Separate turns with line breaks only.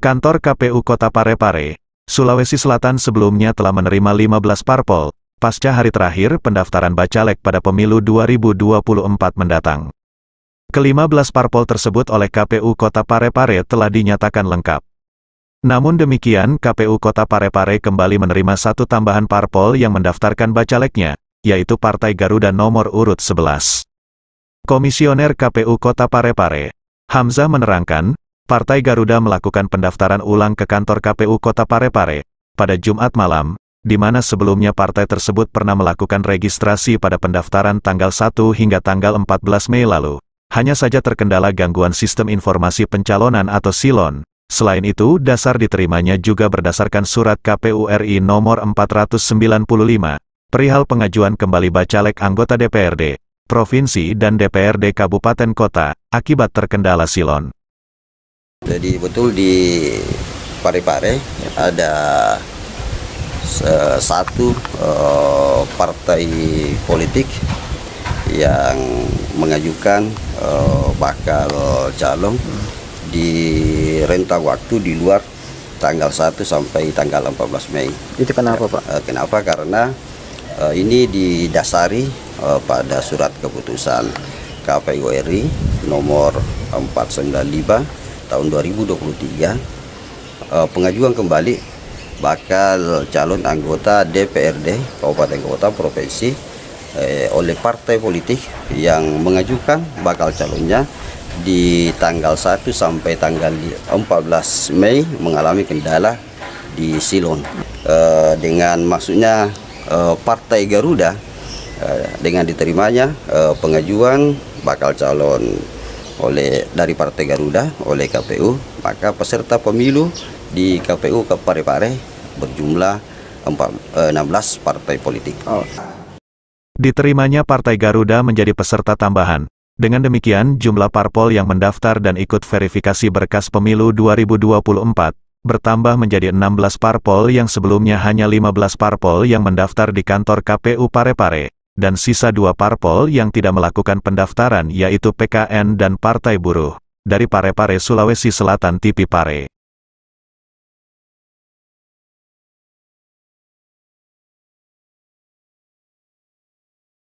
Kantor KPU Kota Parepare, Sulawesi Selatan sebelumnya telah menerima 15 parpol, pasca hari terakhir pendaftaran Bacalek pada pemilu 2024 mendatang. Kelima belas parpol tersebut oleh KPU Kota Parepare telah dinyatakan lengkap. Namun demikian, KPU Kota Parepare kembali menerima satu tambahan parpol yang mendaftarkan bacaleknya, yaitu Partai Garuda nomor urut 11. Komisioner KPU Kota Parepare, Hamzah menerangkan, Partai Garuda melakukan pendaftaran ulang ke kantor KPU Kota Parepare, pada Jumat malam, di mana sebelumnya partai tersebut pernah melakukan registrasi pada pendaftaran tanggal 1 hingga tanggal 14 Mei lalu. Hanya saja terkendala gangguan sistem informasi pencalonan atau silon. Selain itu, dasar diterimanya juga berdasarkan surat KPU RI nomor 495, perihal pengajuan kembali bacalek anggota DPRD, provinsi dan DPRD kabupaten kota, akibat terkendala silon.
Jadi betul di Parepare ada eh, satu eh, partai politik yang mengajukan eh, bakal calon di rentang waktu di luar tanggal 1 sampai tanggal 14 Mei. Itu kenapa Pak? kenapa? Karena ini didasari pada surat keputusan KPU RI nomor 495 tahun 2023 eh, pengajuan kembali bakal calon anggota DPRD Kabupaten Kota Provinsi eh, oleh partai politik yang mengajukan bakal calonnya di tanggal 1 sampai tanggal 14 Mei mengalami kendala di Silon eh, dengan maksudnya partai Garuda dengan diterimanya pengajuan bakal calon oleh dari Partai Garuda oleh KPU maka peserta pemilu di KPU Pare berjumlah 16 eh, partai politik. Oh.
Diterimanya Partai Garuda menjadi peserta tambahan. Dengan demikian, jumlah parpol yang mendaftar dan ikut verifikasi berkas pemilu 2024 bertambah menjadi 16 parpol yang sebelumnya hanya 15 parpol yang mendaftar di kantor KPU Parepare dan sisa dua parpol yang tidak melakukan pendaftaran yaitu PKN dan Partai Buruh, dari Parepare Sulawesi Selatan Tipi Pare.